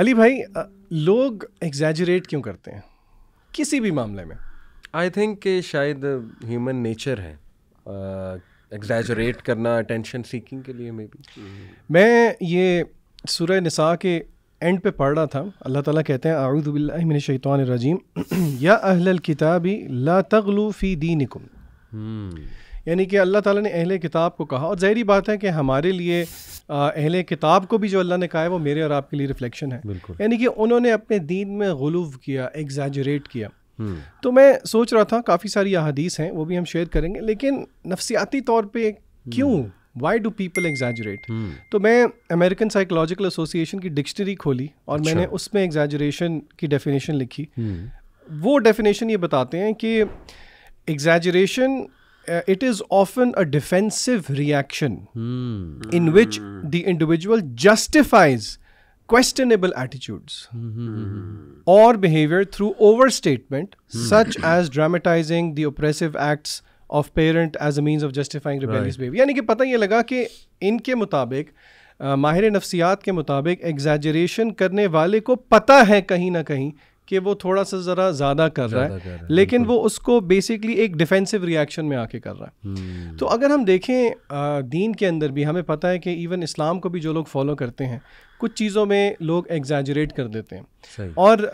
अली भाई लोग एग्जैजरेट क्यों करते हैं किसी भी मामले में आई थिंक कि शायद ह्यूमन नेचर है एग्जैजरेट uh, करना अटेंशन सीकिंग के लिए मे बी मैं ये सुरह निसा के एंड पे पढ़ रहा था अल्लाह ताला कहते हैं आउदबिल्लिन शैतान रजीम या अहल किताबी ला तगलू फ़ी दीनिकुम हम्म। यानी कि अल्लाह ताला ने अहले किताब को कहा और ज़हरी बात है कि हमारे लिए अहले किताब को भी जो अल्लाह ने कहा है वो मेरे और आपके लिए रिफ्लेक्शन है यानी कि उन्होंने अपने दीन में गलूव किया एग्जैजरेट किया हम्म। तो मैं सोच रहा था काफ़ी सारी अदीस हैं वो भी हम शेयर करेंगे लेकिन नफसियाती तौर पर क्यों वाई डू पीपल एग्जैजरेट तो मैं अमेरिकन साइकोलॉजिकल एसोसिएशन की डिक्शनरी खोली और अच्छा। मैंने उसमें एग्जैजरेशन की डेफिनेशन लिखी हम्म। वो डेफिनेशन ये बताते हैं कि exaggeration uh, it is often a defensive reaction mm. in which the individual justifies questionable attitudes mm-hmm. or behavior through overstatement, mm. such as dramatizing the oppressive acts of parent as a means of justifying rebellious right. behavior. यानी कि पता ये लगा कि इनके मुताबिक माहिर नफ्सियात के मुताबिक एग्जैजरेशन करने वाले को पता है कहीं ना कहीं कि वो थोड़ा सा ज़रा ज़्यादा कर रहा है लेकिन वो उसको बेसिकली एक डिफेंसिव रिएक्शन में आके कर रहा है हम्म। तो अगर हम देखें दीन के अंदर भी हमें पता है कि इवन इस्लाम को भी जो लोग फॉलो करते हैं कुछ चीज़ों में लोग एग्जेजरेट कर देते हैं और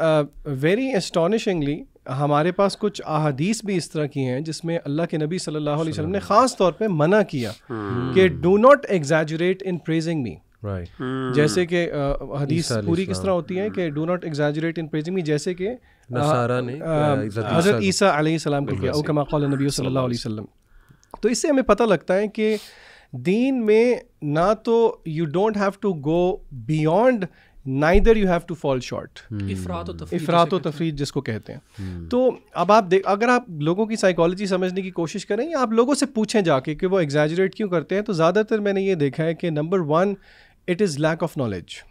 वेरी एस्टोनिशिंगली हमारे पास कुछ अहादीस भी इस तरह की हैं जिसमें अल्लाह के नबी सल्लल्लाहु अलैहि वसल्लम ने ख़ास तौर पे मना किया हम्म। कि do not exaggerate in praising me right. Hmm. जैसे कि हदीस पूरी किस तरह होती है कि do not exaggerate in praising जैसे कि हज़रत ईसा सलाम को किया ओ कमा कौल नबी सल्लल्लाहु अलैहि वसल्लम तो इससे हमें पता लगता है कि दीन में ना तो you don't have to go beyond neither you have to fall short इफरात व तफरीद जिसको कहते हैं hmm. तो अब आप देख अगर आप लोगों की साइकोलॉजी समझने की कोशिश करें या आप लोगों से पूछें जाके कि वो एग्जैजरेट क्यों करते हैं तो ज़्यादातर मैंने ये देखा है कि number one it is lack of knowledge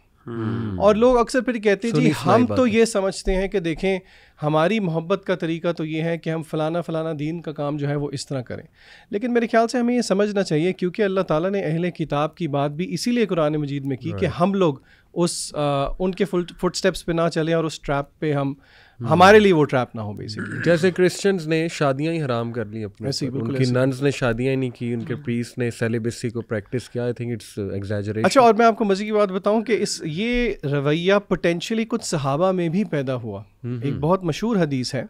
और लोग अक्सर फिर कहते हैं जी हम तो ये समझते हैं कि देखें हमारी मोहब्बत का तरीका तो ये है कि हम फ़लाना फ़लाना दीन का काम जो है वो इस तरह करें लेकिन मेरे ख्याल से हमें ये समझना चाहिए क्योंकि अल्लाह ताला ने अहले किताब की बात भी इसीलिए कुरान मजीद में की कि हम लोग उस आ, उनके फुल फुट स्टेप्स पे ना चलें और उस ट्रैप पे हम हम्म। हमारे लिए वो ट्रैप ना हो बेसिकली जैसे क्रिश्चियंस ने शादियां ही हराम कर ली अपने उनकी नन्स ने शादियां ही नहीं की उनके प्रीस ने सेलिबेसी को प्रैक्टिस किया आई थिंक इट्स एग्जैजरेशन अच्छा और मैं आपको मजे की बात बताऊं कि इस ये रवैया पोटेंशियली कुछ सहाबा में भी पैदा हुआ हम्म, एक हम्म। बहुत मशहूर हदीस है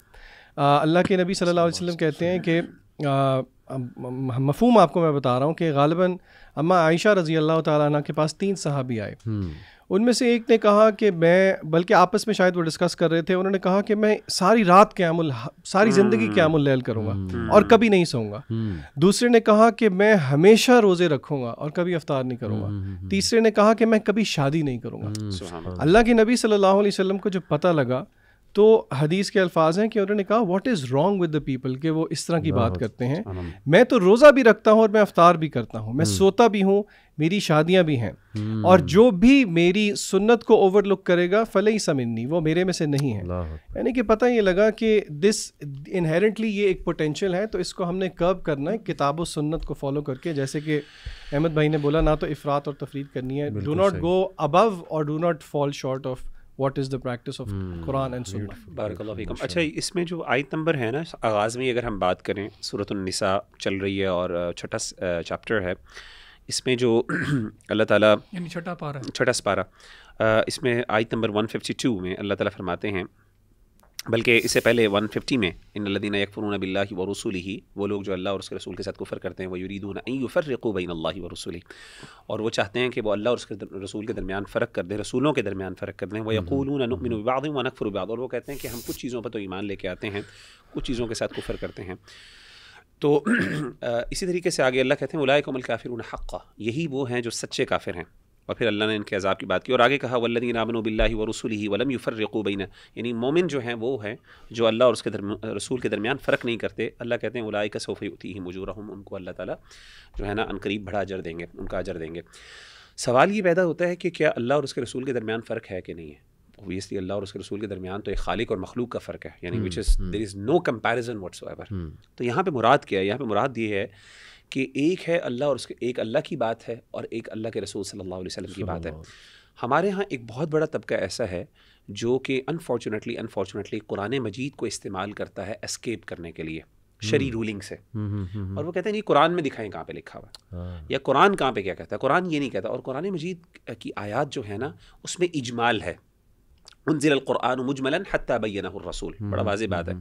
अल्लाह के नबी सल्लल्लाहु अलैहि वसल्लम कहते हैं कि मफहूम आपको मैं बता रहा हूँ कि गालिबा अम्मा आयशा रज़ी अल्लाह ताला के पास तीन सहाबी आए उनमें से एक ने कहा कि मैं बल्कि आपस में शायद वो डिस्कस कर रहे थे उन्होंने कहा कि मैं सारी रात अमुल सारी ज़िंदगी क्यामुल हम्म। लैल करूंगा हम्म। और कभी नहीं सोऊंगा हम्म। दूसरे ने कहा कि मैं हमेशा रोज़े रखूंगा और कभी अफ्तार नहीं करूंगा तीसरे ने कहा कि मैं कभी शादी नहीं करूँगा अल्लाह के नबी सल्लल्लाहु अलैहि वसल्लम को जब पता लगा तो हदीस के अल्फाज हैं कि उन्होंने कहा what is wrong with the people कि वो इस तरह की बात करते हैं मैं तो रोज़ा भी रखता हूँ और मैं अफ्तार भी करता हूँ मैं हम्म। सोता भी हूँ मेरी शादियाँ भी हैं हम्म। और जो भी मेरी सुन्नत को ओवरलुक करेगा फले ही समिननी वो मेरे में से नहीं है यानी कि पता ये लगा कि दिस इनहेरेंटली ये एक पोटेंशियल है तो इसको हमने कब करना है किताब सुन्नत को फॉलो करके जैसे कि अहमद भाई ने बोला ना तो इफरात और तफरीद करनी है डो नॉट गो अबव और do not fall short of what is the practice of Quran and Sunnah अच्छा इसमें जो आयत नंबर है ना आगाज़ में अगर हम बात करें सूरत निसा चल रही है और छठा चैप्टर है इसमें जो अल्लाह ताला यानी छठा पारा छठा पारा इसमें आयत नंबर 152 में अल्लाह ताला फरमाते हैं बल्कि इससे पहले 150 में इन लदीन यकफरून बिल्ला व रसूल ही वो लोग जो अल्लाह और उसके रसूल के साथ कुफ़र करते हैं वो युरीदून युफ़रक़ूबिन अल्लाह व रसूल और वो चाहते हैं कि वो अल्लाह और उसके रसूल के दरमियान फ़र्क कर दें रसूलों के दरमियान फ़र्क कर दें वह यकूलून बाद व और वो कहते हैं कि हम कुछ चीज़ों पर तो ईमान लेके आते हैं कुछ चीज़ों के साथ कुफ़र करते हैं तो इसी तरीके से आगे अल्लाह कहते हैं उलाय कमल काफिर हक़ा यही वो हैं जो सच्चे काफिर हैं और फिर अल्लाह ने इनके अजाब की बात की और आगे कहा नामन नामनबिल्ला व रसूल ही वलम यूफ़र रकूबैन यानी मोमिन जो हैं वो हैं जो अल्लाह और उसके रसूल के दरमियान फ़र्क नहीं करते अल्लाह कहते हैं उलाई का सोफ़ी उती ही मजूर हम उनको अल्लाह ताली जो है ना अनकरीब बड़ा अजर देंगे उनका अजर देंगे सवाल ये पैदा होता है कि क्या अल्लाह और उसके रसूल के दरमियान फ़र्क है कि नहीं है ओबियसली अल्लाह और उसके रसूल के दरमियान तो एक खालिक और मखलूक का फ़र्क है यानी which is there is no comparison what's तो यहाँ पर मुराद क्या है यहाँ पर मुराद ये है कि एक है अल्लाह और उसके एक अल्लाह की बात है और एक अल्लाह के रसूल सल्लल्लाहु अलैहि वसल्लम की बात है हमारे यहाँ एक बहुत बड़ा तबका ऐसा है जो कि अनफॉर्चुनेटली अनफॉर्चुनेटली कुरान मजीद को इस्तेमाल करता है एस्केप करने के लिए हम्म। शरी रूलिंग से हम्म, हम्म, और वो कहते हैं नहीं कुरान में दिखाएं कहाँ पे लिखा हुआ हाँ। या कुरान कहाँ पे क्या कहता है कुरान ये नहीं कहता और कुरान मजीद की आयात जो है ना उसमें इजमाल है उनजिल अलकुरान मुजमलन हत्या बैन रसूल बड़ा वाज बात है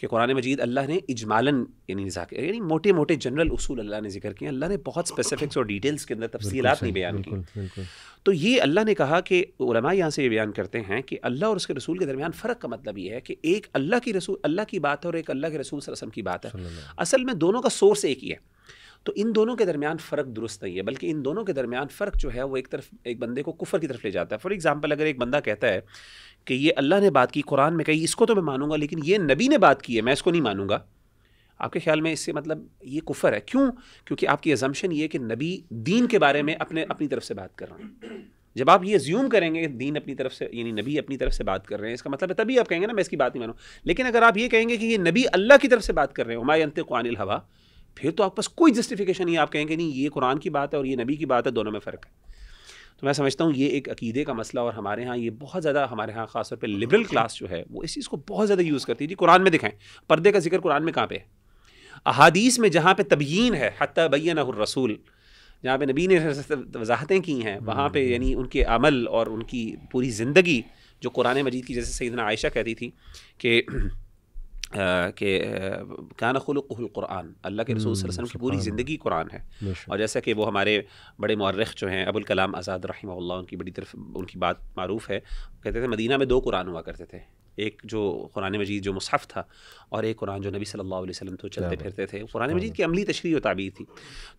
कि कुरान मजीद अल्लाह ने इजमालन यानी यानी मोटे मोटे जनरल उसूल अल्लाह ने जिक्र किया अल्लाह ने बहुत स्पेसिफिक्स और डिटेल्स के अंदर तफसीलात नहीं बयान की तो ये अल्लाह ने कहा कि उलमा यहाँ से ये बयान करते हैं कि अल्लाह और उसके रसूल के दरमियान फ़र्क का मतलब ये है कि एक अल्लाह की रसूल अल्लाह की बात है और एक अल्लाह के रसूल रसम की बात है असल में दोनों का सोर्स एक ही है तो इन दोनों के दरमियान फ़र्क दुरुस्त नहीं है बल्कि इन दोनों के दरमियान फ़र्क जो है वो एक तरफ एक बंदे को कुफर की तरफ ले जाता है फॉर एग्ज़ाम्पल अगर एक बंदा कहता है कि ये अल्लाह ने बात की कुरान में कही इसको तो मैं मानूंगा लेकिन ये नबी ने बात की है मैं इसको नहीं मानूंगा आपके ख्याल में इससे मतलब ये कुफर है क्यों क्योंकि आपकी एजम्पन ये है कि नबी दीन के बारे में अपने अपनी तरफ से बात कर रहा है जब आप ये ज्यूम करेंगे कि दीन अपनी तरफ से यानी नबी अपनी तरफ से बात कर रहे हैं इसका मतलब है तभी आप कहेंगे ना मैं इसकी बात नहीं मानूँ लेकिन अगर आप ये कहेंगे कि ये नबी अल्लाह की तरफ से बात कर रहे हैं हमारे अंत कुआनिल हवा फिर तो आपके पास कोई जस्टिफिकेशन नहीं आप कहेंगे नहीं ये कुरान की बात है और ये नबी की बात है दोनों में फ़र्क है तो मैं समझता हूँ ये एक अकीदे का मसला और हमारे यहाँ ये बहुत ज़्यादा हमारे यहाँ खासतौर पर लिबरल क्लास जो है वो इस चीज़ को बहुत ज़्यादा यूज़ करती है जी कुरान में दिखाएं पर्दे का जिक्र कुरान में कहाँ पे है अहादीस में जहाँ पे तबयीन है हती बैन रसूल जहाँ पे नबी ने वजाहतें की हैं वहाँ पे हम्म, हम्म। यानी उनके अमल और उनकी पूरी ज़िंदगी जो कुरान मजीद की जैसे सईदना आयशा कहती थी कि कि काना कुरान अल्लाह के रसूल वसल्लम की पूरी ज़िंदगी कुरान है और जैसा कि वो हमारे बड़े मौरख जो हैं अबुल कलाम आज़ाद रही उनकी बड़ी तरफ उनकी बात मरूफ़ है कहते थे मदीना में दो कुरान हुआ करते थे एक जो कुरान मजीद जो मुसफ़ था और एक कुरान जो नबी सल्लल्लाहु अलैहि वसल्लम तो चलते फिरते थे कुरान मजीद की अमली तशरी व ताबीर थी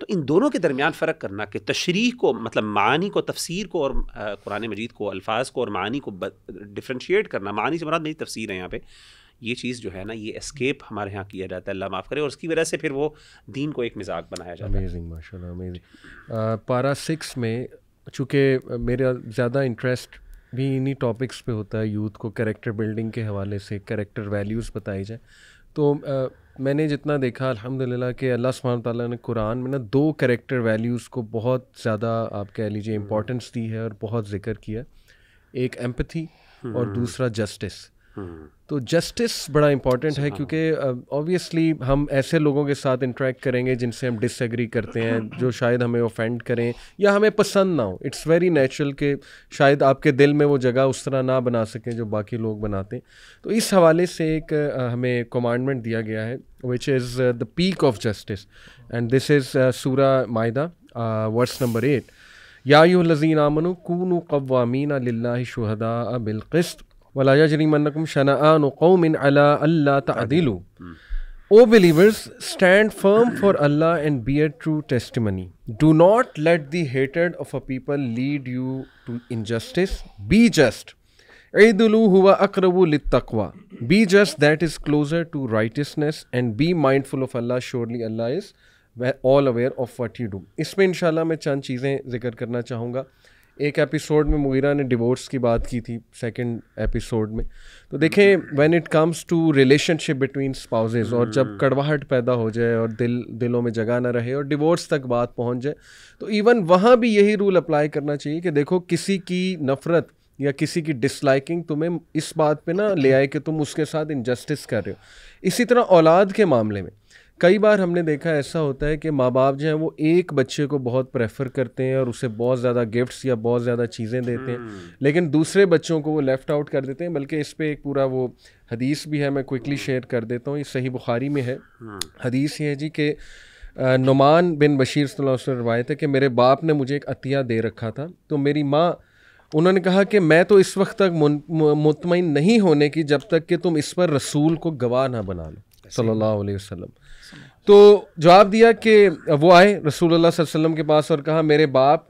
तो इन दोनों के दरमियान फ़र्क करना कि तशरी को मतलब मानी को तफसीर को और कुरान मजीद को अल्फाज को और मानी को डिफ्रेंशिएट करना मानी से मराद मेरी तफसीर है यहाँ पर ये चीज़ जो है ना ये एस्केप हमारे यहाँ किया जाता है अल्लाह माफ़ करे और उसकी वजह से फिर वो दीन को एक मजाक बनाया जाता amazing, है अमेजिंग अमेजिंग पारा सिक्स में चूँकि मेरा ज़्यादा इंटरेस्ट भी इन्हीं टॉपिक्स पे होता है यूथ को करेक्टर बिल्डिंग के हवाले से करेक्टर वैल्यूज़ बताई जाए तो आ, मैंने जितना देखा अल्हम्दुलिल्लाह कि अल्लाह सुबहान ताला ने कुरान में ना दो करेक्टर वैल्यूज़ को बहुत ज़्यादा आप कह लीजिए इम्पोर्टेंस हम्म। दी है और बहुत जिक्र किया एक एम्पथी और हम्म। दूसरा जस्टिस तो जस्टिस बड़ा इम्पॉर्टेंट है हाँ। क्योंकि ऑब्वियसली uh, हम ऐसे लोगों के साथ इंटरेक्ट करेंगे जिनसे हम डिसएग्री करते हैं हाँ। जो शायद हमें ऑफेंड करें या हमें पसंद ना हो इट्स वेरी नेचुरल कि शायद आपके दिल में वो जगह उस तरह ना बना सकें जो बाकी लोग बनाते हैं तो इस हवाले से एक uh, हमें कमांडमेंट दिया गया है which is the peak of justice and this is सूरा मायदा वर्स नंबर एट या यू लजीन आमनु कून कवामीना लाही शहदा बिलकस्त वला यजरिमनकुम शनाआन कौमिन अला अल्ला तअदिलु O believers stand firm for Allah and be bear true testimony do not let the हेटेड of a people lead you to injustice be just ईदलू हुआ लित लितवा be just that is closer to righteousness and be mindful of Allah surely Allah is all aware of what you do इसमें इंशाल्लाह मैं चंद चीज़ें जिक्र करना चाहूँगा एक एपिसोड में मुगीरा ने डिवोर्स की बात की थी सेकंड एपिसोड में तो देखें when it comes to relationship between spouses और जब hmm. कड़वाहट पैदा हो जाए और दिल दिलों में जगह ना रहे और डिवोर्स तक बात पहुंच जाए तो इवन वहाँ भी यही रूल अप्लाई करना चाहिए कि देखो किसी की नफ़रत या किसी की डिसलाइकिंग तुम्हें इस बात पे ना ले आए कि तुम उसके साथ इनजस्टिस कर रहे हो इसी तरह औलाद के मामले में कई बार हमने देखा ऐसा होता है कि माँ बाप जो हैं वो एक बच्चे को बहुत प्रेफर करते हैं और उसे बहुत ज़्यादा गिफ्ट्स या बहुत ज़्यादा चीज़ें देते हैं हम्म। लेकिन दूसरे बच्चों को वो लेफ़्ट आउट कर देते हैं बल्कि इस पर एक पूरा वो हदीस भी है मैं क्विकली हम्म। शेयर कर देता हूँ ये सही बुखारी में है हम्म। हदीस ये है जी कि नुमान बिन बशीर से रवायत है कि मेरे बाप ने मुझे एक अतिया दे रखा था तो मेरी माँ उन्होंने कहा कि मैं तो इस वक्त तक मुतमिन नहीं होने की जब तक कि तुम इस पर रसूल को गवाह ना बना लो सल्लल्लाहु अलैहि वसल्लम तो जवाब दिया कि वो आए रसूल अल्लाह वसल्लम के पास और कहा मेरे बाप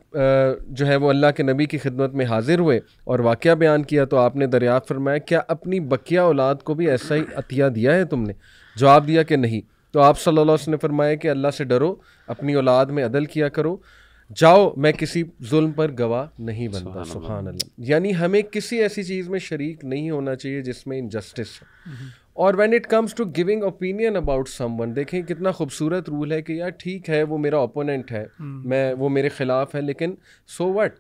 जो है वो अल्लाह के नबी की खिदमत में हाजिर हुए और वाक़ बयान किया तो आपने दरिया फरमाया क्या अपनी बकिया औलाद को भी ऐसा ही अतिया दिया है तुमने जवाब दिया कि नहीं तो आप सल्लल्लाहु अलैहि वसल्लम ने फरमाया कि अल्लाह से डरो अपनी औलाद में अदल किया करो जाओ मैं किसी जुल्म पर गवाह नहीं बनता सुबहान अल्लाह यानी हमें किसी ऐसी चीज़ में शरीक नहीं होना चाहिए जिसमें इनजस्टिस हो हम्म। और when it comes to giving opinion about someone देखें कितना खूबसूरत रूल है कि यार ठीक है वो मेरा ओपोनेंट है हम्म। मैं वो मेरे ख़िलाफ़ है लेकिन सो so वट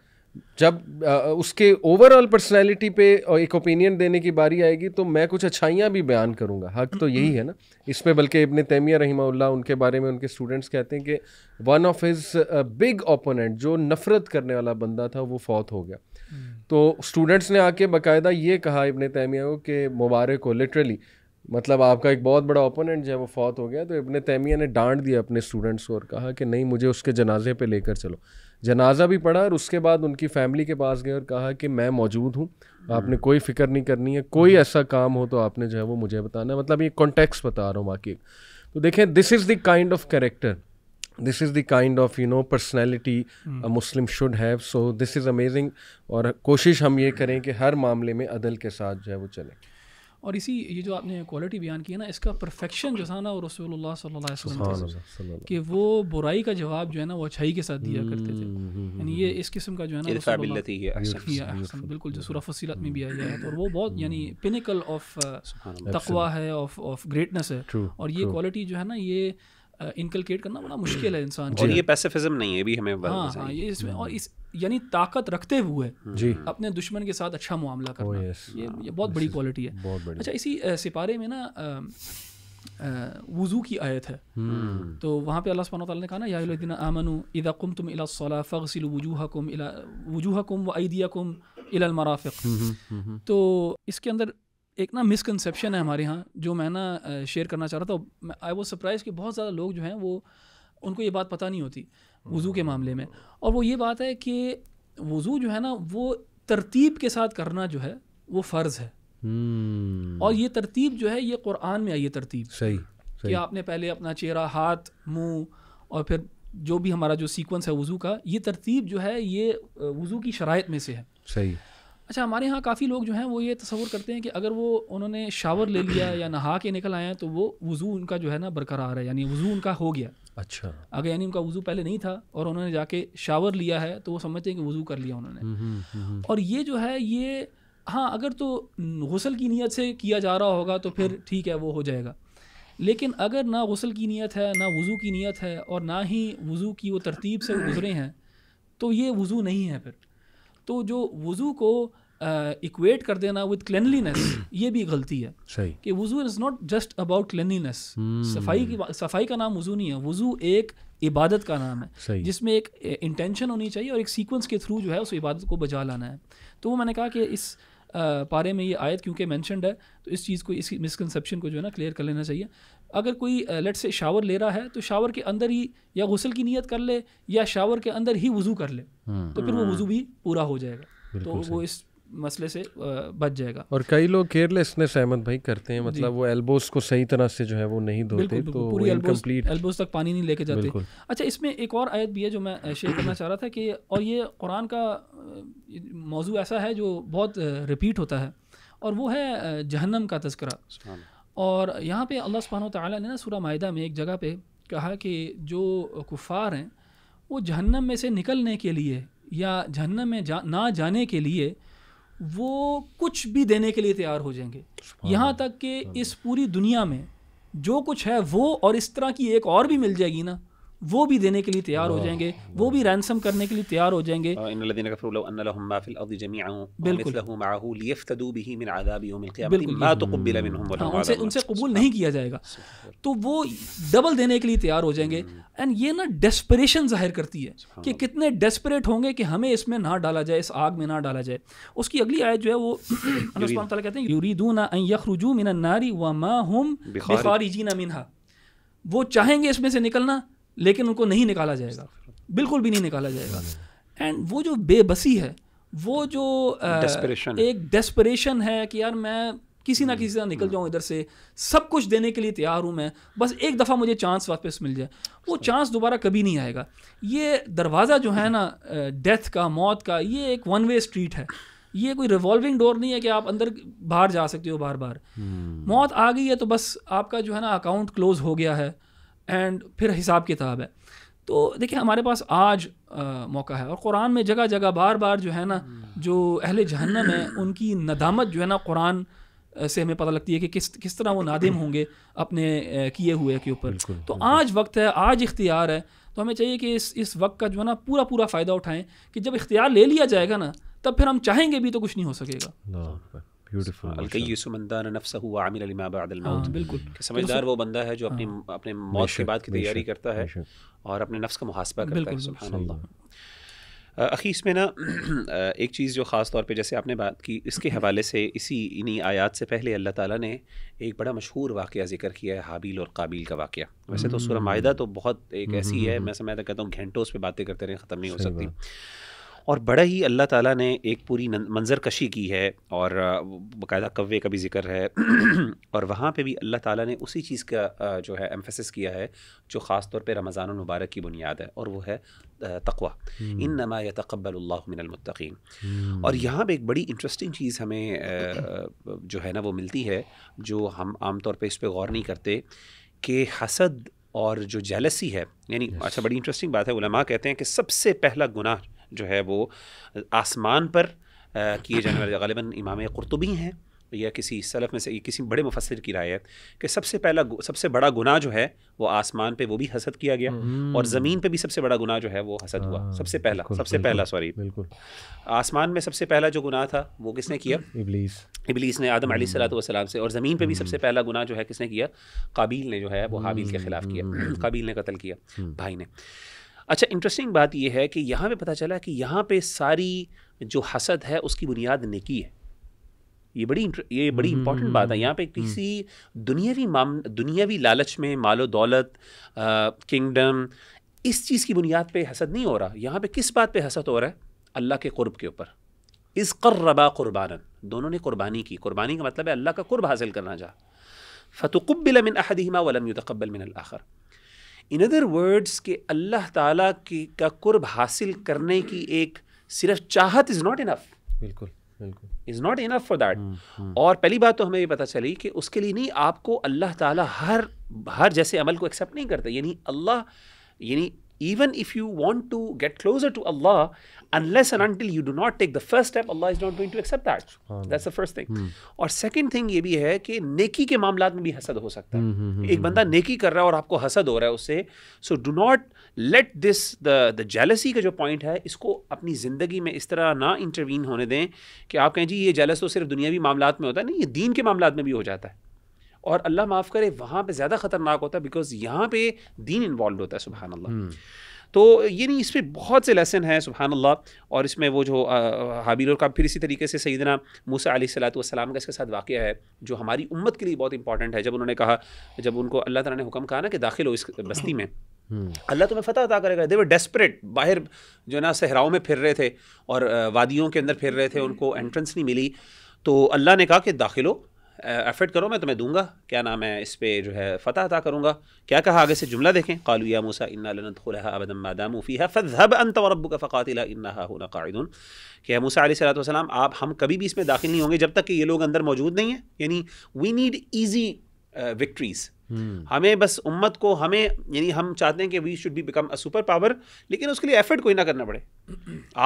जब आ, उसके ओवरऑल पर्सनैलिटी पे एक ओपिनियन देने की बारी आएगी तो मैं कुछ अच्छाइयाँ भी बयान करूँगा हक तो यही है ना इसमें बल्कि इबन तैमिया रही उनके बारे में उनके स्टूडेंट्स कहते हैं कि one of his big opponent जो नफ़रत करने वाला बंदा था वो फौत हो गया हम्म। तो स्टूडेंट्स ने आके बाकायदा ये कहा इबन तैमिया को कि मुबारक हो लिटरली मतलब आपका एक बहुत बड़ा ओपोनेंट जो है वो फौत हो गया तो इबन तैमिया ने डांट दिया अपने स्टूडेंट्स को और कहा कि नहीं मुझे उसके जनाजे पे लेकर चलो जनाजा भी पड़ा और उसके बाद उनकी फैमिली के पास गए और कहा कि मैं मौजूद हूँ आपने हम्म। कोई फिक्र नहीं करनी है कोई हम्म। ऐसा काम हो तो आपने जो है वो मुझे बताना है मतलब ये कॉन्टेक्स्ट बता रहा हूँ बाकी तो देखें this is the kind of character this is the kind of you know personality a Muslim should have so this is amazing और कोशिश हम ये करें कि हर मामले में अदल के साथ जो है वो चलें और इसी ये जो आपने क्वालिटी बयान की है ना इसका परफेक्शन जो था ना वो रसोल्ला कि वो बुराई का जवाब जो है ना वो अच्छाई के साथ दिया करते थे हम्म, हम्म, हम्म, यानी ये इस किस्म का जो है ना बिल्कुल जो सूरा फसीलत में भी आया है और वो बहुत यानी पिनिकल uh, ऑफ तकवा है और ये क्वालिटी जो है ना ये इनकलकेट करना बड़ा मुश्किल है इंसान और ये पैसिफिज्म नहीं है भी हमें हाँ हाँ ये इसमें हम्म। और इस यानी ताकत रखते हुए जी अपने दुश्मन के साथ अच्छा मामला oh, करना ये ये हाँ, बहुत बड़ी क्वालिटी है अच्छा इसी सिपारे में ना वज़ू की आयत है हम्म। तो वहाँ पे अल्लाह सुबहाना ताला ने कहा ना यादीन आमनु इदा कुम तुम इला सला फ़गसिल वजूहकुम इला वजूहकुम व आइदिया कुम इला मराफ़ हम्म, तो इसके अंदर एक ना मिसकनसेप्शन है हमारे यहाँ जो मैं ना शेयर करना चाह रहा था आई वो सरप्राइज़ कि बहुत ज़्यादा लोग जो हैं वो उनको ये बात पता नहीं होती वज़ू के मामले में और वो ये बात है कि वज़ू जो है ना वो तरतीब के साथ करना जो है वो फ़र्ज़ है हम्म। और ये तरतीब जो है ये कुरान में आई है तरतीब सही, सही कि आपने पहले अपना चेहरा हाथ मुंह और फिर जो भी हमारा जो सीक्वेंस है वज़ू का ये तरतीब जो है ये वज़ू की शराइ में से है सही अच्छा हमारे यहाँ काफ़ी लोग जो हैं वो ये तस्वूर करते हैं कि अगर वो उन्होंने शावर ले लिया या नहा के निकल आए हैं तो वो वज़ू उनका जो है ना बरकरार है यानी वज़ू उनका हो गया अच्छा अगर यानी उनका वज़ू पहले नहीं था और उन्होंने जाके शावर लिया है तो वो समझते हैं कि वज़ू कर लिया उन्होंने हम्म, हम्म, हम्म। और ये जो है ये हाँ अगर तो गसल की नीयत से किया जा रहा होगा तो फिर ठीक है वो हो जाएगा लेकिन अगर ना गसल की नीयत है ना वज़ू की नीयत है और ना ही वज़ू की वो तरतीब से गुजरे हैं तो ये वज़ू नहीं है फिर तो जो वज़ू को इक्वेट कर देना विद क्लिनलीनेस ये भी गलती है सही कि वज़ू is not just about cleanliness सफाई की सफाई का नाम वज़ू नहीं है वज़ू एक इबादत का नाम है जिसमें एक इंटेंशन होनी चाहिए और एक सीक्वेंस के थ्रू जो है उस इबादत को बजा लाना है तो वो मैंने कहा कि इस पारे में ये आयत क्योंकि मैंशनड है तो इस चीज़ को इस मिसकनसप्शन को जो है ना क्लियर कर लेना चाहिए अगर कोई लट से शावर ले रहा है तो शावर के अंदर ही या गसल की नीयत कर ले या शावर के अंदर ही वज़ू कर ले हम्म। तो फिर वो वज़ू भी पूरा हो जाएगा तो वो इस मसले से बच जाएगा और कई लोग केयरलेसनेस अहमद भाई करते हैं मतलब वो एल्बोस को सही तरह से जो है वो नहीं धोते तो पूरी एल्बोस एल्बोस तक पानी नहीं लेके जाते अच्छा इसमें एक और आयत भी है जो मैं शेयर करना चाह रहा था कि और ये कुरान का मौजू ऐसा है जो बहुत रिपीट होता है और वो है जहन्नम का तस्करा और यहाँ पे अल्लाह सुबहान ताली ने ना सूरह माहा में एक जगह पे कहा कि जो कुफ़ार हैं वो जहन्नम में से निकलने के लिए या जहन्नम में जा ना जाने के लिए वो कुछ भी देने के लिए तैयार हो जाएंगे यहाँ तक कि इस पूरी दुनिया में जो कुछ है वो और इस तरह की एक और भी मिल जाएगी ना वो भी देने के लिए तैयार हो जाएंगे वो भी रैनसम करने के लिए तैयार हो जाएंगे हाँ, उनसे उनसे कबूल नहीं किया जाएगा तो वो डबल देने के लिए तैयार हो जाएंगे एंड हम्म। ये ना डेस्परेशन जाहिर करती है कि कितने डेस्परेट होंगे कि हमें इसमें ना डाला जाए इस आग में ना डाला जाए उसकी अगली आयत जो है वो कहते हैं मिन नारी मिनहा वो चाहेंगे इसमें से निकलना लेकिन उनको नहीं निकाला जाएगा बिल्कुल भी नहीं निकाला जाएगा एंड वो जो बेबसी है वो जो desperation. एक डेस्परेशन है कि यार मैं किसी ना किसी तरह निकल हम्म। जाऊँ इधर से सब कुछ देने के लिए तैयार हूँ मैं बस एक दफ़ा मुझे चांस वापस मिल जाए वो चांस दोबारा कभी नहीं आएगा ये दरवाज़ा जो है ना डेथ का मौत का ये एक वन वे स्ट्रीट है ये कोई रिवॉल्विंग डोर नहीं है कि आप अंदर बाहर जा सकते हो बार बार हम्म। मौत आ गई है तो बस आपका जो है ना अकाउंट क्लोज हो गया है एंड फिर हिसाब किताब है तो देखिए हमारे पास आज आ, मौका है और कुरान में जगह जगह बार बार जो है ना जो अहल जहन्नम है उनकी नदामत जो है ना कुरान से हमें पता लगती है कि किस किस तरह वो नादिम होंगे अपने किए हुए के ऊपर तो आज वक्त है आज इख्तियार है तो हमें चाहिए कि इस इस वक्त का जो है ना पूरा पूरा फ़ायदा उठाएं कि जब इख्तियार ले लिया जाएगा ना तब फिर हम चाहेंगे भी तो कुछ नहीं हो सकेगा ब्यूटीफुल अलकैसुमंदान नफ्सा हुआ आमिर अलीमा बाद मौत बिल्कुल समझदार वो बंदा है जो हाँ। अपनी अपने मौत के बाद की तैयारी करता है और अपने नफ्स का मुहासबा करता है सुभान अल्लाह अखी इसमें ना एक चीज़ जो ख़ास तौर पे जैसे आपने बात की इसके हवाले से इसी इन्हीं आयात से पहले अल्लाह ताला ने एक बड़ा मशहूर वाक़ ज़िक्र किया है हाबिल और काबिल का वाक़ वैसे तो सूरह हम्म। माहिदा तो बहुत एक ऐसी है हम्म, हम्म, मैं समय तक कहता हूँ घंटों उस पर बातें करते रहें ख़त्म नहीं हो सकती और बड़ा ही अल्लाह ताला ने एक पूरी मंज़र कशी की है और बाकायदा कव्वे का भी जिक्र है और वहाँ पे भी अल्लाह ताला ने उसी चीज़ का जो है एम्फेसिस किया है जो ख़ास तौर पे रमज़ान मुबारक की बुनियाद है और वो है तकवा हम्म। इन नमा या तकबलमिनमतिन हम्म। और यहाँ पर एक बड़ी इंटरेस्टिंग चीज़ हमें जो है ना वो मिलती है जो हम आम तौर पर इस पर गौर नहीं करते कि हसद और जो जेलसी है यानी yes. अच्छा बड़ी इंटरेस्टिंग बात है उलमा कहते हैं कि सबसे पहला गुनाह जो है वो आसमान पर किए जाने वाले गालिबा इमाम कुरतुबी हैं या किसी सलफ़ में से किसी बड़े मुफसर की राय है कि सबसे पहला सबसे बड़ा गुनाह जो है वो आसमान पे वो भी हसद किया गया हम्म। और ज़मीन पे भी सबसे बड़ा गुनाह जो है वो हसद हुआ हाँ, सबसे पहला सबसे पहला सॉरी बिल्कुल आसमान में सबसे पहला जो गुनाह था वो किसने किया इबलीस इबलीस ने आदम हम्म। सलाम से और ज़मीन पर भी हम्म। सबसे पहला गुनाह जो है किसने किया काबिल ने जो है वो हाबिल के ख़िलाफ़ किया काबिल ने कत्ल किया भाई ने अच्छा इंटरेस्टिंग बात यह है कि यहाँ पे पता चला कि यहाँ पे सारी जो हसद है उसकी बुनियाद नेकी है ये बड़ी ये बड़ी इंपॉर्टेंट बात है यहाँ पे हम्म। किसी दुनियावी माम दुनियावी लालच में मालो दौलत किंगडम इस चीज़ की बुनियाद पे हसद नहीं हो रहा यहाँ पे किस बात पे हसद हो रहा है अल्लाह के कुर्ब के ऊपर इस कर्रबा कुर्बान दोनों ने कुर्बानी की कुर्बानी का मतलब है अल्लाह का कुर्ब हासिल करना चाह फ़तुकबिल अहदिमा अहदीमा मिन आखर इन अदर वर्ड्स के अल्लाह ताला की का कुर्ब हासिल करने की एक सिर्फ चाहत इज़ नॉट इनफ बिल्कुल बिल्कुल is not enough for that और पहली बात तो हमें ये पता चली कि उसके लिए नहीं आपको अल्लाह ताला हर हर जैसे अमल को एक्सेप्ट नहीं करता यानी अल्लाह यानी even if you want to get closer to Allah, unless and until you do not take the first step, Allah is not going to accept that. That's the first thing. Hmm. और second thing ये भी है कि नेकी के मामला में भी हसद हो सकता है hmm, hmm, एक बंदा नेकी कर रहा है और आपको हसद हो रहा है उससे so do not let this the the jealousy का जो पॉइंट है इसको अपनी ज़िंदगी में इस तरह ना इंटरवीन होने दें कि आप कहें जी ये जेलस तो सिर्फ दुनियावी मामला में होता है नहीं ये दीन के मामला में भी हो जाता है और अल्लाह माफ़ करे वहाँ पर ज़्यादा ख़तरनाक होता है बिकॉज यहाँ पे दीन इन्वॉल्व होता है सुबह अल्लाह हम्म। तो ये नहीं इस पर बहुत से लेसन हैं सुबहान अल्लाह और इसमें वो जो हाबिल और का फिर इसी तरीके से सईदना मूसा सलाम का इसके साथ वाक़ है जो हमारी उम्मत के लिए बहुत इंपॉर्टेंट है जब उन्होंने कहा जब उनको अल्लाह तला ने हुक्म कहा ना कि दाखिल हो इस बस्ती में हम्म। अल्लाह तुम्हें फतह अदा करेगा देवर डेस्परेट बाहर जो है ना सहराओं में फिर रहे थे और वादियों के अंदर फिर रहे थे उनको एंट्रेंस नहीं मिली तो अल्लाह ने कहा कि दाखिल हो एफर्ट करो मैं तुम्हें दूंगा क्या नाम है इस पर जो है फ़तह अता करूँगा क्या कहा आगे से जुमला देखें कालू या मूसा इन्ना लनतमादाम फ़ी है फ़ब अनतरब का फ़ातिला इन्ना कायदून कि मूसा सलाम आप हम कभी भी इसमें दाखिल नहीं होंगे जब तक कि ये लोग अंदर मौजूद नहीं हैं यानी वी नीड ईजी विक्ट्रीज़ हम्म। हमें बस उम्मत को हमें यानी हम चाहते हैं कि we should be become a super power लेकिन उसके लिए एफर्ट कोई ना करना पड़े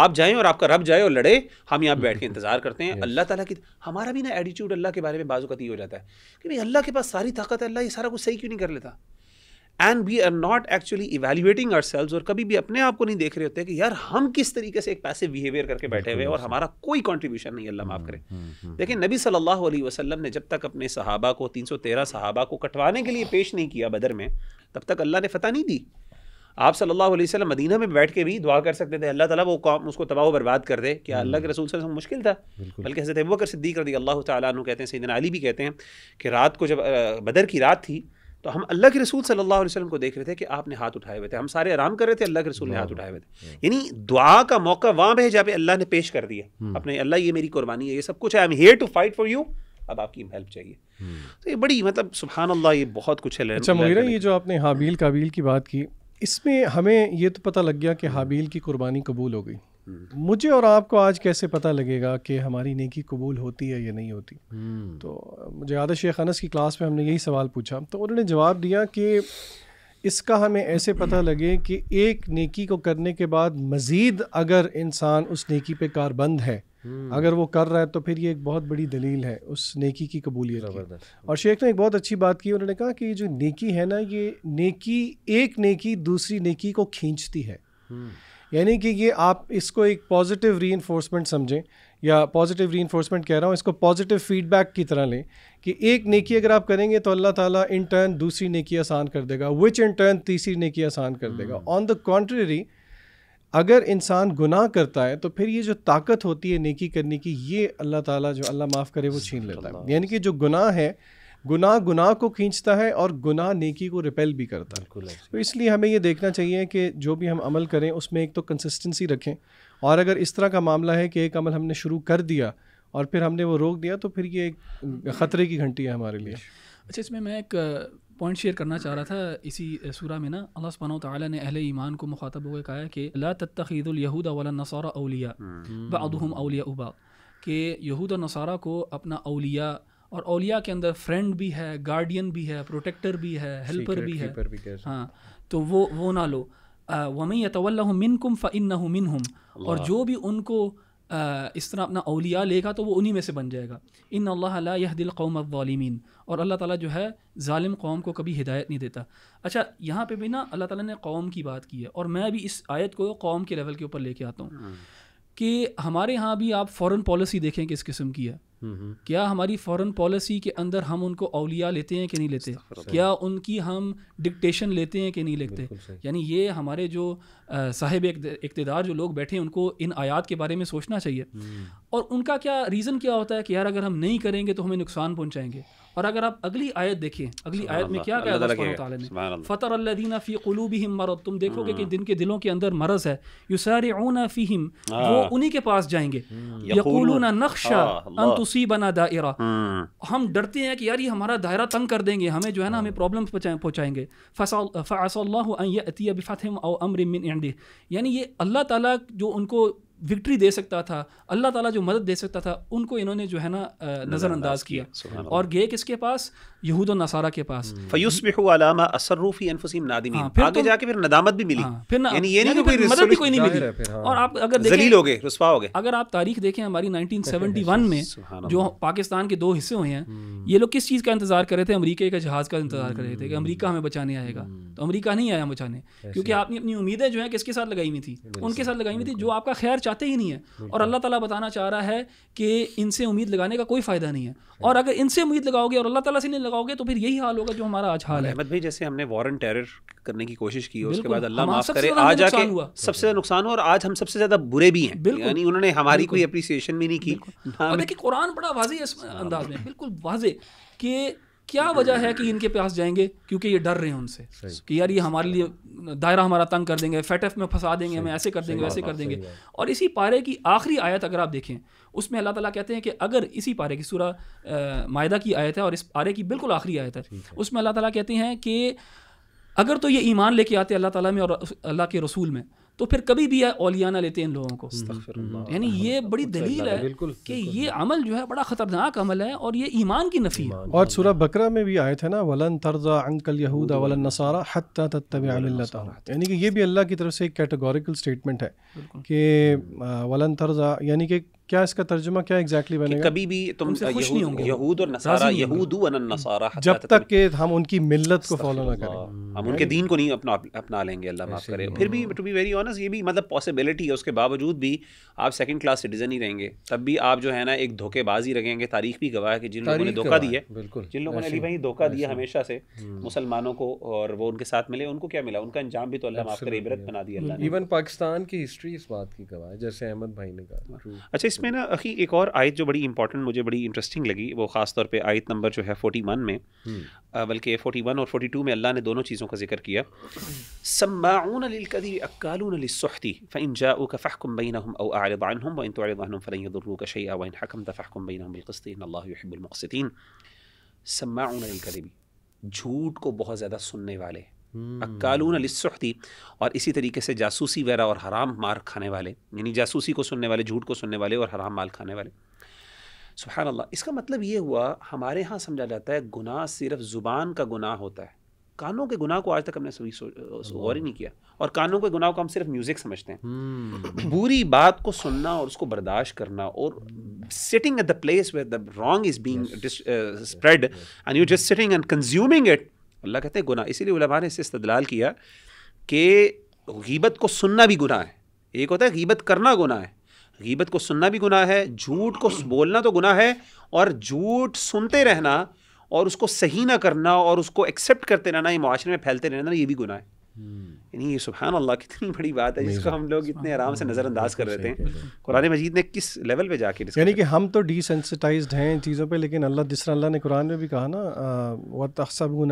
आप जाएं और आपका रब जाए और लड़े हम यहाँ बैठ के इंतज़ार करते हैं अल्लाह ताला की हमारा भी ना एटीट्यूड अल्लाह के बारे में बाजू का हो जाता है कि भाई अल्लाह के पास सारी ताकत है अल्लाह ये सारा कुछ सही क्यों नहीं कर लेता and we are not actually evaluating our और कभी भी अपने आप को नहीं देख रहे होते कि यार हम किस तरीके से एक पैसे बिहेवियर करके बैठे हुए और हमारा कोई कॉन्ट्रीब्यूशन नहीं अल्लाह माफ़ करें लेकिन नबी सल्लल्लाहु अलैहि वसल्लम ने जब तक अपने सहाबा को 313 सहाबा को कटवाने के लिए पेश नहीं किया बदर में तब तक अल्लाह ने फतह नहीं दी आप सल्लल्लाहु अलैहि वसल्लम मदीना में बैठ के भी दुआ कर सकते थे अल्लाह ताला वो कौम उसको तबाह बर्बाद कर दे क्या अल्लाह के हम्म। रसूल से मुश्किल था बल्कि हज़रत अबू बकर सिद्दीक रदी अल्लाह ताला कहते हैं सैदना अली भी कहते हैं कि रात को जब बदर की रात थी तो हम अल्लाह के रसूल सल्लल्लाहु अलैहि वसल्लम को देख रहे थे कि आपने हाथ उठाए हुए थे हम सारे आराम कर रहे थे अल्लाह के रसूल ने हाथ उठाए हुए थे यानी दुआ का मौका वहाँ पर है जहाँ पे अल्लाह ने पेश कर दिया हम्म। अपने अल्लाह ये मेरी कुर्बानी है ये सब कुछ है I am here to fight for you अब आपकी हेल्प चाहिए हम्म। तो ये बड़ी मतलब सुबहान अल्लाह ये बहुत कुछ है अच्छा मोहिरा ये जो आपने हाबील काबील की बात की इसमें हमें ये तो पता लग गया कि हाबील की कुर्बानी कबूल हो गई मुझे और आपको आज कैसे पता लगेगा कि हमारी नेकी कबूल होती है या नहीं होती हम्म। तो मुझे आदा शेख अनस की क्लास में हमने यही सवाल पूछा तो उन्होंने जवाब दिया कि इसका हमें ऐसे पता लगे कि एक नेकी को करने के बाद मज़ीद अगर इंसान उस नेकी पे कारबंद है हम्म। अगर वो कर रहा है तो फिर ये एक बहुत बड़ी दलील है उस नेकी की कबूलियत की और शेख ने एक बहुत अच्छी बात की उन्होंने कहा कि ये जो नेकी है ना ये नेकी एक नेकी दूसरी नेकी को खींचती है हम्म। यानी कि ये आप इसको एक पॉजिटिव री समझें या पॉजिटिव री कह रहा हूँ इसको पॉजिटिव फीडबैक की तरह लें कि एक नेकी अगर आप करेंगे तो अल्लाह ताला इन टर्न दूसरी नेकी आसान कर देगा विच इन टर्न तीसरी नेकी आसान कर देगा ऑन द कॉन्ट्रेरी अगर इंसान गुनाह करता है तो फिर ये जो ताकत होती है नेकी करने की ये अल्लाह ताला जो अल्लाह माफ़ करे वो छीन लेता है यानी कि जो गुनाह है गुनाह गुनाह को खींचता है और गुनाह नेकी को रिपेल भी करता है तो इसलिए हमें ये देखना चाहिए कि जो भी हम अमल करें उसमें एक तो कंसिस्टेंसी रखें और अगर इस तरह का मामला है कि एक अमल हमने शुरू कर दिया और फिर हमने वो रोक दिया तो फिर ये एक ख़तरे की घंटी है हमारे लिए अच्छा इसमें मैं एक पॉइंट शेयर करना चाह रहा था इसी सूरा में ना अल्लाह सुबहान तआला ने अहले ईमान को मुखातब होकर कहा कि ला तत्तखीदुलयहूद वाला नसारा अलिया बदहम हम्म। अलिया उबा कि यहूद और नसारा को अपना अलिया और ओलिया के अंदर फ्रेंड भी है गार्डियन भी है प्रोटेक्टर भी है हेल्पर भी है भी हाँ तो वो वो ना लो वमी तवल्ला मिन कुम फ़िन मिन हम और जो भी उनको इस तरह अपना अलिया लेगा तो वो उन्हीं में से बन जाएगा इन अल्लाह यह दिल कौम अवालमीन और अल्लाह ताला जो है ालिम कौम को कभी हिदायत नहीं देता अच्छा यहाँ पे भी ना अल्लाह ताला ने कौम की बात की है और मैं भी इस आयत को कौम के लेवल के ऊपर लेके आता हूँ हाँ। कि हमारे यहाँ भी आप फॉरेन पॉलिसी देखें किस किस्म की है क्या हमारी फॉरेन पॉलिसी के अंदर हम उनको अवलिया लेते हैं कि नहीं लेते क्या उनकी हम डिक्टेशन लेते हैं कि नहीं लेते यानी ये हमारे जो साहिब इकतदार जो लोग बैठे हैं उनको इन आयात के बारे में सोचना चाहिए हम्म। और उनका क्या रीज़न क्या होता है कि यार अगर हम नहीं करेंगे तो हमें नुकसान पहुँचाएंगे और अगर आप अगली आयत देखें अगली आयत में क्या कहा ने फ़तर अल्लादीना फ़ी कलूबी हिम मरद तुम देखोगे कि हम्म। दिन के दिलों के अंदर मरज़ है युसार फ़ीहिम हाँ। वो उन्हीं के पास जाएंगे हम्म। यकूलूना नक्शा हाँ, उसी बना दायरा हम्म। हम डरते हैं कि यार ये हमारा दायरा तंग कर देंगे हमें जो है ना हमें प्रॉब्लम पहुँचाएंगे फ़ासल्लाफ़ातम और यानी ये अल्लाह ताला जो उनको विक्ट्री दे सकता था अल्लाह ताला जो मदद दे सकता था उनको इन्होंने जो है ना नज़रअंदाज किया और गए किसके पास यहूद और नसारा के पास hmm. हाँ, तो- हाँ, हाँ। अगर आप तारीख देखें हमारी में जो पाकिस्तान के दो हिस्से हुए हैं hmm. ये लोग किस चीज़ का इंतजार कर रहे थे अमरीका के जहाज़ का इंतजार कर रहे थे hmm. अमरीका हमें बचाने आएगा तो अमरीका नहीं आया बचाने क्योंकि आपने अपनी उम्मीदें जो है किसके साथ लगाई हुई थी उनके साथ लगाई हुई थी जो आपका खैर चाहते ही नहीं है और अल्लाह ताला बताना चाह रहा है कि इनसे उम्मीद लगाने का कोई फ़ायदा नहीं है और अगर इनसे उम्मीद लगाओगे और अल्लाह ताला से नहीं लगाओगे तो फिर यही हाल होगा जो हमारा आज हाल है अहमद भाई जैसे हमने वॉरन टेरर करने की कोशिश की उसके बाद अल्लाह माफ करे आज आके सबसे ज्यादा नुकसान हुआ और आज हम सबसे ज्यादा बुरे भी हैं यानी उन्होंने हमारी कोई अप्रिसिएशन भी नहीं की कुरान बड़ा वाजे अंदाज में बिल्कुल वाजे कि क्या वजह है कि इनके पास जाएंगे क्योंकि ये डर रहे हैं उनसे कि यार ये हमारे लिए दायरा हमारा तंग कर देंगे फैटफ में फंसा देंगे हमें ऐसे कर देंगे वैसे कर देंगे और इसी पारे की आखिरी आयत अगर आप देखें उसमें अल्लाह ताला कहते हैं कि अगर इसी पारे की सूरा मायदा की आयत है और इस पारे की बिल्कुल आखिरी आयत है उसमें अल्लाह ताला कहते हैं कि अगर तो ये ईमान लेके आते अल्लाह ताला में और अल्लाह के रसूल में तो फिर कभी भी औलिया ना लेते हैं इन लोगों को यानी ये बड़ी दलील है कि ये अमल जो है बड़ा खतरनाक अमल है और ये ईमान की नफी है और सूरह बकरा में भी आए थे ना वलन तर्जा अंकल यहूदा वलन नसारा हत्ता यानी कि ये भी अल्लाह की तरफ से एक कैटेगोरिकल स्टेटमेंट है कि वलन तर्जा यानी कि क्या इसका तर्जुमा क्या एग्जैक्टली exactly बनेगा कभी भी तुम यहूद, यहूद और नसारा यहूदू नसारा जब तो तक के हम उनकी मिल्लत को फॉलो ना करें हम उनके दीन को नहीं अपना अपना लेंगे अल्लाह माफ करे फिर भी टू बी वेरी ऑनेस्ट ये भी मतलब पॉसिबिलिटी है उसके बावजूद भी आप सेकंड क्लास सिटीजन ही रहेंगे तब भी आप जो है ना एक धोखेबाजी रखेंगे तारीख भी गवाह है कि जिन लोगों ने धोखा दिया है बिल्कुल जिन लोगों ने अली भाई धोखा दिया हमेशा से हम्म। मुसलमानों को और वो उनके साथ मिले उनको क्या मिला उनका अंजाम भी तो अल्लाह माफ करे इबरत बना दिया अल्लाह इवन पाकिस्तान की हिस्ट्री इस बात की गवाह है जैसे अहमद भाई ने कहा अच्छा इसमें ना अखी एक और आयत जो बड़ी इंपॉर्टेंट मुझे बड़ी इंटरेस्टिंग लगी वो ख़ास तौर पे आयत नंबर जो है फोर्टी वन में हम्म। बल्कि फोर्टी वन और फोर्टी टू में अल्लाह ने दोनों चीज़ों का जिक्र किया सम्माउन लिलकदी अक्कालून लिसुहती फ़इन जाऊ का फ़हकुम बैन हम अव आरदान हम वन तोरदान फ़रदरू का शैया वन हकम तफ़हकुम बैन हम बिलकस्तिन अल्लाहबुलमक़सिन सम्माउन लिलकदी झूठ को बहुत ज़्यादा सुनने वाले हम्म। अक्कालून लिस्सुहती और इसी तरीके से जासूसी वगैरह और हराम मार खाने वाले यानी जासूसी को सुनने वाले झूठ को सुनने वाले और हराम माल खाने वाले सुबहान अल्लाह इसका मतलब ये हुआ हमारे यहाँ समझा जाता है गुनाह सिर्फ ज़ुबान का गुनाह होता है कानों के गुनाह को आज तक हमने गौर ही नहीं किया और कानों के गुनाह को हम सिर्फ म्यूज़िक समझते हैं हम्म। बुरी बात को सुनना और उसको बर्दाश्त करना और sitting at the place where the wrong is being spread and you just sitting and consuming it अल्लाह कहते हैं गुना इसीलिए उलमा ने इससे इस्तदलाल किया कि गीबत को सुनना भी गुना है एक होता है गीबत करना गुना है गीबत को सुनना भी गुना है झूठ को बोलना तो गुना है और झूठ सुनते रहना और उसको सही ना करना और उसको एक्सेप्ट करते रहना ये माशरे में फैलते रहना ये भी गुना है यानी ये सुबहान अल्लाह कितनी बड़ी बात है जिसको हम लोग इतने आराम से नज़रअंदाज कर रहे हैं कुरान मजीद ने किस लेवल पे जाके यानी कि हम तो डिसेंसिटाइज हैं इन चीज़ों पे लेकिन अल्लाह जिस अल्लाह ने कुरान में भी कहा ना व तसब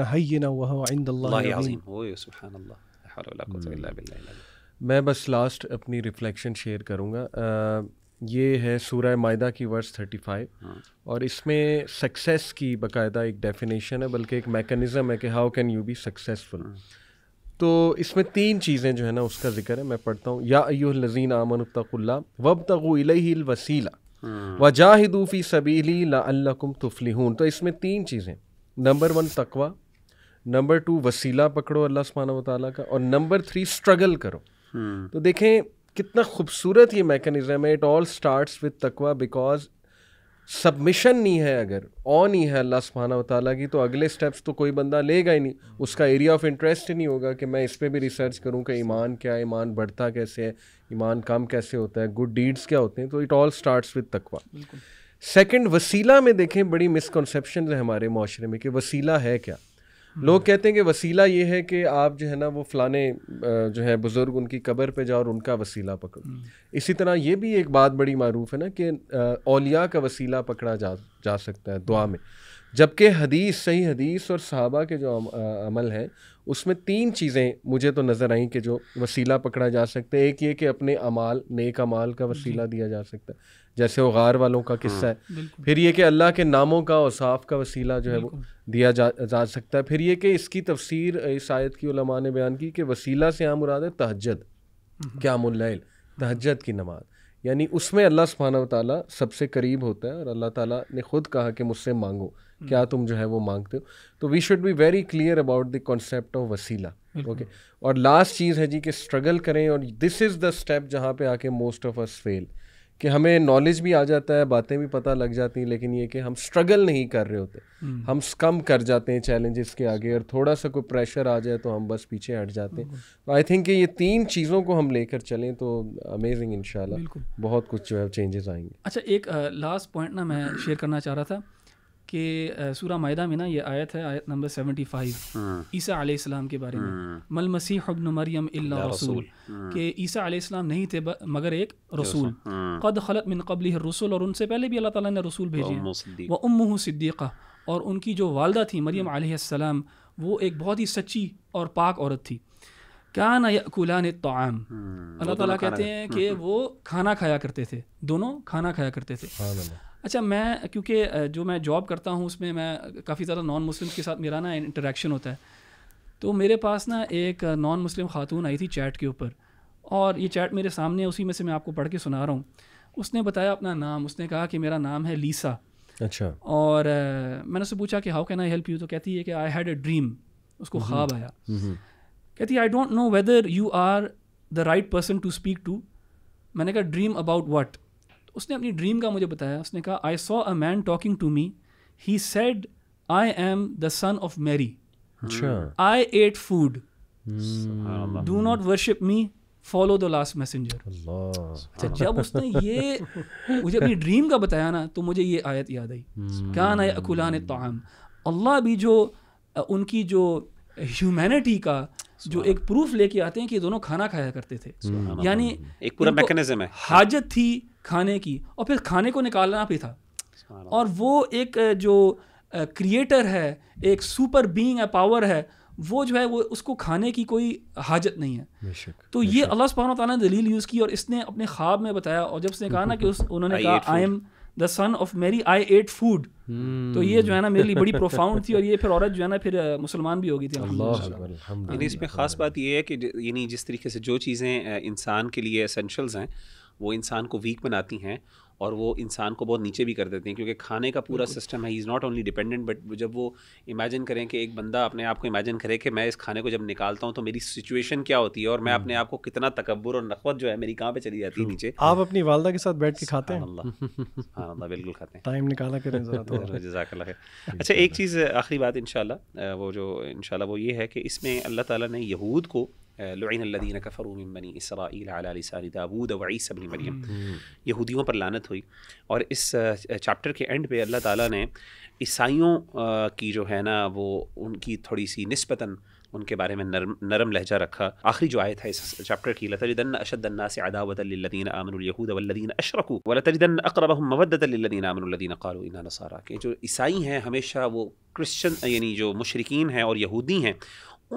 ना मैं बस लास्ट अपनी रिफ्लेक्शन शेयर करूँगा ये है सूरह मायदा की वर्स 35 हाँ। और इसमें सक्सेस की बकायदा एक डेफिनेशन है बल्कि एक मैकेनिज़्म है कि how can you be successful तो इसमें तीन चीज़ें जो है ना उसका जिक्र है मैं पढ़ता हूँ या अयो लजीन आमन तकुल्ला वब तगुल वसीला हम्म। जाहिदूफ़ी सबीली लाकुम हूँ तो इसमें तीन चीज़ें नंबर वन तकवा नंबर टू वसीला पकड़ो अल्लाह सुबहाना ताली का और नंबर थ्री स्ट्रगल करो हम्म। तो देखें कितना खूबसूरत ये मैकेनिज़्म है इट ऑल स्टार्ट्स विद तकवा बिकॉज सबमिशन नहीं है अगर ऑन ही है अल्लाह सुबहाना ताली की तो अगले स्टेप्स तो कोई बंदा लेगा ही नहीं उसका एरिया ऑफ इंटरेस्ट ही नहीं होगा कि मैं इस पर भी रिसर्च करूँ कि ईमान क्या है ईमान बढ़ता कैसे है ईमान कम कैसे होता है गुड डीड्स क्या होते हैं तो इट ऑल स्टार्ट्स विद तकवा सेकंड वसीला में देखें बड़ी मिसकनसप्शन है हमारे माशरे में कि वसीला है क्या लोग कहते हैं कि वसीला ये है कि आप जो है ना वो फलाने जो है बुज़ुर्ग उनकी कब्र पे जाओ और उनका वसीला पकड़ो हम्म। इसी तरह ये भी एक बात बड़ी मरूफ है ना कि औलिया का वसीला पकड़ा जा जा सकता है दुआ में जबकि हदीस सही हदीस और सहाबा के जो अमल हैं उसमें तीन चीज़ें मुझे तो नज़र आई कि जो वसीला पकड़ा जा सकता है एक ये कि अपने अमाल नेक अमाल का वसीला दिया जा सकता है जैसे वो गार वालों का किस्सा हाँ, है फिर ये कि अल्लाह के नामों का साफ का वसीला जो है वो दिया जा जा सकता है फिर ये कि इसकी तफसीर इस आयत की उलमा ने बयान की कि वसीला से आम मुराद है तहजद हम्म। क्या मुल्ल तहजद की नमाज़ यानी उसमें अल्लाह सुबहाना तला सबसे करीब होता है और अल्लाह ताला ने खुद कहा कि मुझसे मांगो हम्म। क्या तुम जो है वो मांगते हो तो we should be very clear about the concept of वसीला ओके और लास्ट चीज़ है जी कि स्ट्रगल करें और दिस इज़ द स्टेप जहाँ पे आके मोस्ट ऑफ अस फेल कि हमें नॉलेज भी आ जाता है बातें भी पता लग जाती हैं लेकिन ये कि हम स्ट्रगल नहीं कर रहे होते हम्म। हम कम कर जाते हैं चैलेंजेस के आगे और थोड़ा सा कोई प्रेशर आ जाए तो हम बस पीछे हट जाते हैं तो आई थिंक ये तीन चीज़ों को हम लेकर चलें तो अमेजिंग इन बहुत कुछ जो है चेंजेस आएंगे अच्छा एक लास्ट पॉइंट ना मैं शेयर करना चाह रहा था कि सूरा माहा में ना ये आयत है आयत नंबर सेवेंटी फाइव हाँ। ईसा आलाम के बारे में हाँ। मल मसीह अबन मरियम अल्ला रसूल हाँ। कि ईसा आलाम नहीं थे मगर एक रसूल कद खलत मिन कबल रसूल और उनसे पहले भी अल्लाह ताला ने रसूल भेजे व उम सिद्दीक़ा और उनकी जो वालदा थी मरियम आलाम वो एक बहुत ही सच्ची और पाक औरत थी क्या ना यकुलान तोम अल्लाह ताला मतलब कहते हैं कि वो खाना खाया करते थे दोनों खाना खाया करते थे अच्छा मैं क्योंकि जो मैं जॉब करता हूँ उसमें मैं काफ़ी ज़्यादा नॉन मुस्लिम के साथ मेरा ना इंटरेक्शन होता है तो मेरे पास ना एक नॉन मुस्लिम खातून आई थी चैट के ऊपर और ये चैट मेरे सामने उसी में से मैं आपको पढ़ के सुना रहा हूँ उसने बताया अपना नाम उसने कहा कि मेरा नाम है लीसा अच्छा और uh, मैंने उससे पूछा कि how can I help you तो कहती है कि आई हैड ए ड्रीम उसको हम्म। ख्वाब आया हम्म। कहती I don't know whether you are the right person to speak to मैंने कहा ड्रीम अबाउट वट उसने अपनी ड्रीम का मुझे बताया उसने कहा I saw a man talking to me he said I am the son of Mary I ate food do not worship me follow the last messenger अच्छा जब उसने ये मुझे अपनी ड्रीम का बताया ना तो मुझे ये आयत याद आई क्या ना अकुलान अल्लाह भी जो उनकी जो ह्यूमैनिटी का जो एक प्रूफ लेके आते हैं कि दोनों खाना खाया करते थे यानी एक पूरा मैकेनिज्म है हाजत थी खाने की और फिर खाने को निकालना भी था और वो एक जो क्रिएटर है एक सुपर बीइंग है पावर है वो जो है वो उसको खाने की कोई हाजत नहीं है तो ये अल्लाह सुबहान तौर ने दलील यूज़ की और इसने अपने ख्वाब में बताया और जब उसने कहा ना कि उस उन्होंने कहा I am the son of Mary I ate food तो ये जो है ना मेरे लिए बड़ी प्रोफाउंड थी और ये फिर औरत जो है ना फिर मुसलमान भी होगी थी इसमें ख़ास बात यह है कि यानी जिस तरीके से जो चीज़ें इंसान के लिए असेंशल्स हैं वो इंसान को वीक बनाती हैं और वो इंसान को बहुत नीचे भी कर देते हैं क्योंकि खाने का पूरा सिस्टम है is not only dependent but जब वो इमेजिन करें कि एक बंदा अपने आप को इमेजिन करे कि मैं इस खाने को जब निकालता हूँ तो मेरी सिचुएशन क्या होती है और मैं हम्म। अपने आप को कितना तकबर और नकवत जो है मेरी कहाँ पर चली जाती है नीचे आप अपनी वालदा के साथ बैठ के खाते हैं हाँ अल्लाह बिल्कुल खाते हैं टाइम निकाला करें तो। अच्छा एक चीज़ आखिरी बात इन वो जो इन वो ये है कि इसमें अल्लाह ताली ने यहूद को लुइन लदीन कफ़रू मिन बनी इसराइल अला लिसान दाऊद व ईसा बनी मरियम यहूदियों पर लानत हुई और इस चैप्टर के एंड पे अल्लाह ताला ने ईसाइयों की जो है ना वो उनकी थोड़ी सी नस्बता उनके बारे में नरम नरम लहजा रखा आखिरी जो आयत है इस चैप्टर की लतरीदन अशदन्ना से अदावतलदीन आमनयहूद वल्लदीन अशरकू वलतरीदन अकरब मवदतलदीन आमनदीन क़ालू इना नसारा के जो ईसाई हैं हमेशा वो क्रिश्चन यानी जो मशरकिन हैं और यहूदी हैं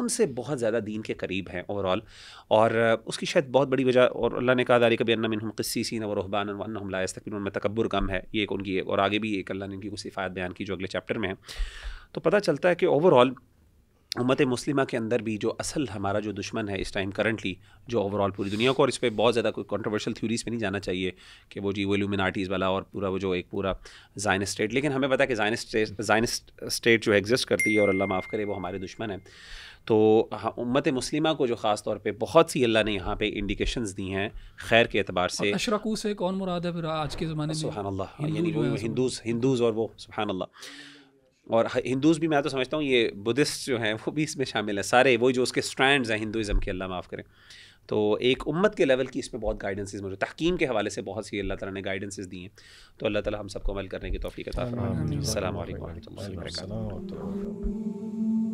उनसे बहुत ज़्यादा दीन के करीब हैं ओवरऑल और उसकी शायद बहुत बड़ी वजह और अल्लाह ने कहा दारी कभी अन्ना मिनहम और वरहबान वन्ना तक उनमें तकबर कम है ये एक उनकी और आगे भी एक अल्लाह ने उनकी कुछ सिफायत बयान की जो अगले चैप्टर में है तो पता चलता है कि ओवरऑल उम्मत मुस्लिमा के अंदर भी जो असल हमारा जो दुश्मन है इस टाइम करंटली जो ओवरऑल पूरी दुनिया को और इस पर बहुत ज़्यादा कोई कॉन्ट्रोवर्शियल थ्योरीज पे नहीं जाना चाहिए कि वो जी वो एल्यूमिनाटीज़ वाला और पूरा वो जो एक पूरा जाइन स्टेट लेकिन हमें पता है कि जाइन स्टेट जाइन स्टेट जो एग्जिस्ट करती है और अल्लाह माफ़ करे वो हमारे दुश्मन है तो हाँ, उम्मत मुस्लिमा को जो ख़ास तौर पे बहुत सी अल्लाह ने यहाँ पे इंडिकेशंस दी हैं खैर के अतबार से अशरकू से कौन मुराद है फिर आज के ज़माने में अल्लाह हाँ, यानी वो हिंदूज़ हिंदूज़ और वो सुबहानल्ला अल्लाह और हिंदूज भी मैं तो समझता हूँ ये बुद्धिस्ट जो हैं वो भी इसमें शामिल हैं सारे वही जो उसके स्ट्रैंड हैं हिंदुज़म के अल्लाह माफ़ करें तो एक उम्मत के लेवल की इसमें बहुत गाइडेंसेज मौजूद तहकीम के हवाले से बहुत सी अल्लाह ताला ने गाइडेंसेज दी हैं तो अल्लाह ताला हम सबको अमल करने की तोफ़ी का अल्लाम